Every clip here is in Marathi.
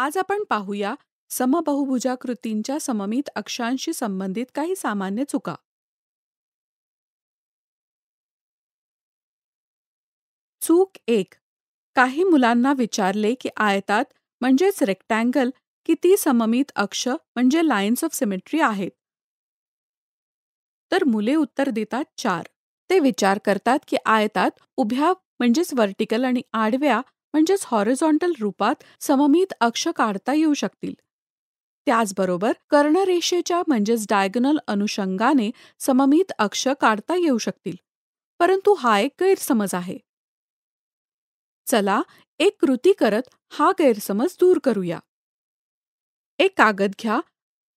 आज आपण पाहूया समबहुभुजाकृतींच्या सममित अक्षांशी संबंधित काही सामान्य चुका चूक एक काही मुलांना विचारले की आयतात म्हणजेच रेक्टँगल किती सममित अक्ष म्हणजे लाइन्स ऑफ सिमेट्री आहेत तर मुले उत्तर देतात चार ते विचार करतात की आयतात उभ्या म्हणजेच व्हर्टिकल आणि आडव्या म्हणजेच हॉरिझॉन्टल रूपात सममित अक्ष काढता येऊ शकतील त्याचबरोबर कर्णरेषेच्या म्हणजेच डायगनल अनुषंगाने सममित अक्ष काढता येऊ शकतील परंतु हा एक गैरसमज आहे चला एक कृती करत हा गैरसमज दूर करूया एक कागद घ्या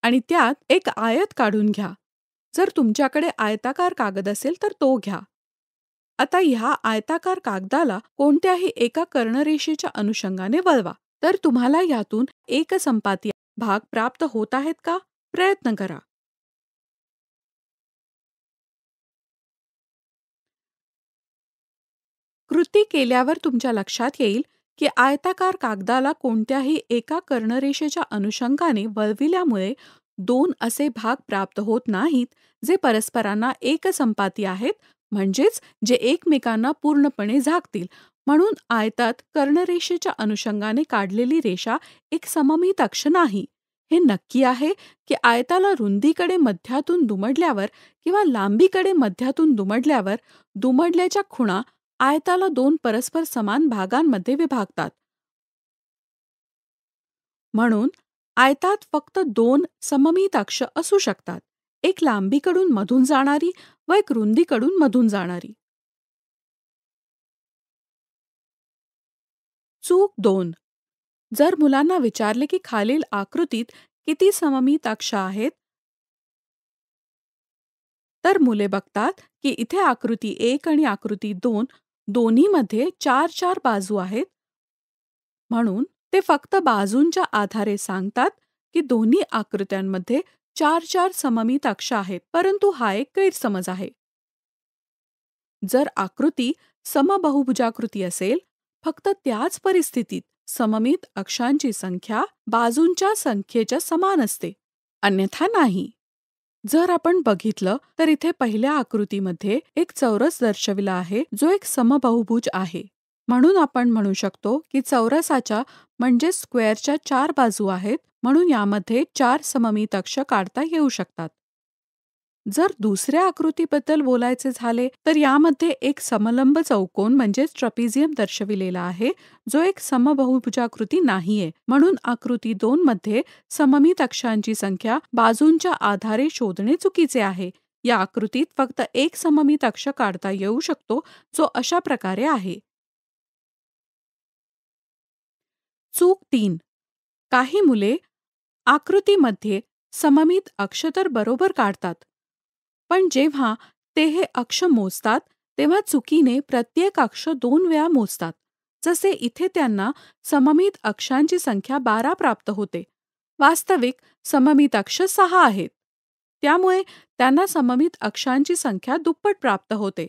आणि त्यात एक आयत काढून घ्या जर तुमच्याकडे आयताकार कागद असेल तर तो घ्या आता ह्या आयताकार कागदाला कोणत्याही एका कर्णरेषेच्या अनुषंगाने वळवा तर तुम्हाला यातून संपाती भाग प्राप्त होत आहेत का प्रयत्न करा कृती केल्यावर तुमच्या लक्षात येईल की आयताकार कागदाला कोणत्याही एका कर्णरेषेच्या अनुषंगाने वळविल्यामुळे दोन असे भाग प्राप्त होत नाहीत जे परस्परांना संपाती आहेत म्हणजेच जे एकमेकांना पूर्णपणे झाकतील म्हणून आयतात कर्णरेषेच्या अनुषंगाने काढलेली रेषा एक सममित अक्ष नाही हे नक्की आहे की आयताला रुंदीकडे मध्यातून दुमडल्यावर किंवा लांबीकडे मध्यातून दुमडल्यावर दुमडल्याच्या खुणा आयताला दोन परस्पर समान भागांमध्ये विभागतात म्हणून आयतात फक्त दोन सममित अक्ष असू शकतात एक लांबीकडून मधून जाणारी व एक रुंदीकडून मधून जाणारी चूक दोन जर मुलांना विचारले की खालील आकृतीत किती सममिताक्ष आहेत तर मुले बघतात की इथे आकृती एक आणि आकृती दोन दोन्हीमध्ये चार चार बाजू आहेत म्हणून ते फक्त बाजूंच्या आधारे सांगतात की दोन्ही आकृत्यांमध्ये चार चार सममित अक्ष आहेत परंतु हा एक गैरसमज आहे जर आकृती समबहुभुजाकृती असेल फक्त त्याच परिस्थितीत सममित अक्षांची संख्या बाजूंच्या संख्येच्या समान असते अन्यथा नाही जर आपण बघितलं तर इथे पहिल्या आकृतीमध्ये एक चौरस दर्शविला आहे जो एक समबहुभुज आहे म्हणून आपण म्हणू शकतो की चौरसाच्या म्हणजे स्क्वेअरच्या चार बाजू आहेत म्हणून यामध्ये चार सममित अक्ष काढता येऊ शकतात जर दुसऱ्या आकृतीबद्दल बोलायचे झाले तर यामध्ये एक समलंब चौकोन म्हणजेच ट्रपिझियम दर्शविलेला आहे जो एक समबहुभुजाकृती नाहीये म्हणून आकृती दोन मध्ये सममित अक्षांची संख्या बाजूंच्या आधारे शोधणे चुकीचे आहे या आकृतीत फक्त एक सममित अक्ष काढता येऊ शकतो जो अशा प्रकारे आहे चूक तीन काही मुले आकृतीमध्ये सममित अक्षतर बरोबर काढतात पण जेव्हा ते हे अक्ष मोजतात तेव्हा चुकीने प्रत्येक अक्ष दोन वेळा मोजतात जसे इथे त्यांना सममित अक्षांची संख्या बारा प्राप्त होते वास्तविक सममित अक्ष सहा आहेत त्यामुळे त्यांना सममित अक्षांची संख्या दुप्पट प्राप्त होते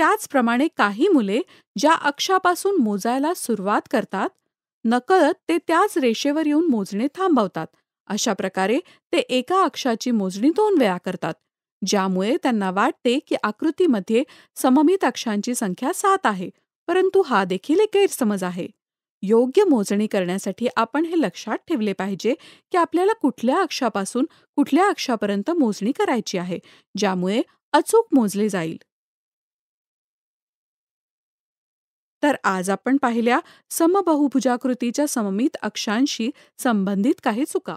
त्याचप्रमाणे काही मुले ज्या अक्षापासून मोजायला सुरुवात करतात नकळत ते त्याच रेषेवर येऊन मोजणे थांबवतात अशा प्रकारे ते एका अक्षाची मोजणी दोन वेळा करतात ज्यामुळे त्यांना वाटते की आकृतीमध्ये सममित अक्षांची संख्या सात आहे परंतु हा देखील एक गैरसमज आहे योग्य मोजणी करण्यासाठी आपण हे लक्षात ठेवले पाहिजे की आपल्याला कुठल्या अक्षापासून कुठल्या अक्षापर्यंत मोजणी करायची आहे ज्यामुळे अचूक मोजले जाईल तर आज आपण पाहिल्या समबहुभुजाकृतीच्या सममित अक्षांशी संबंधित काही चुका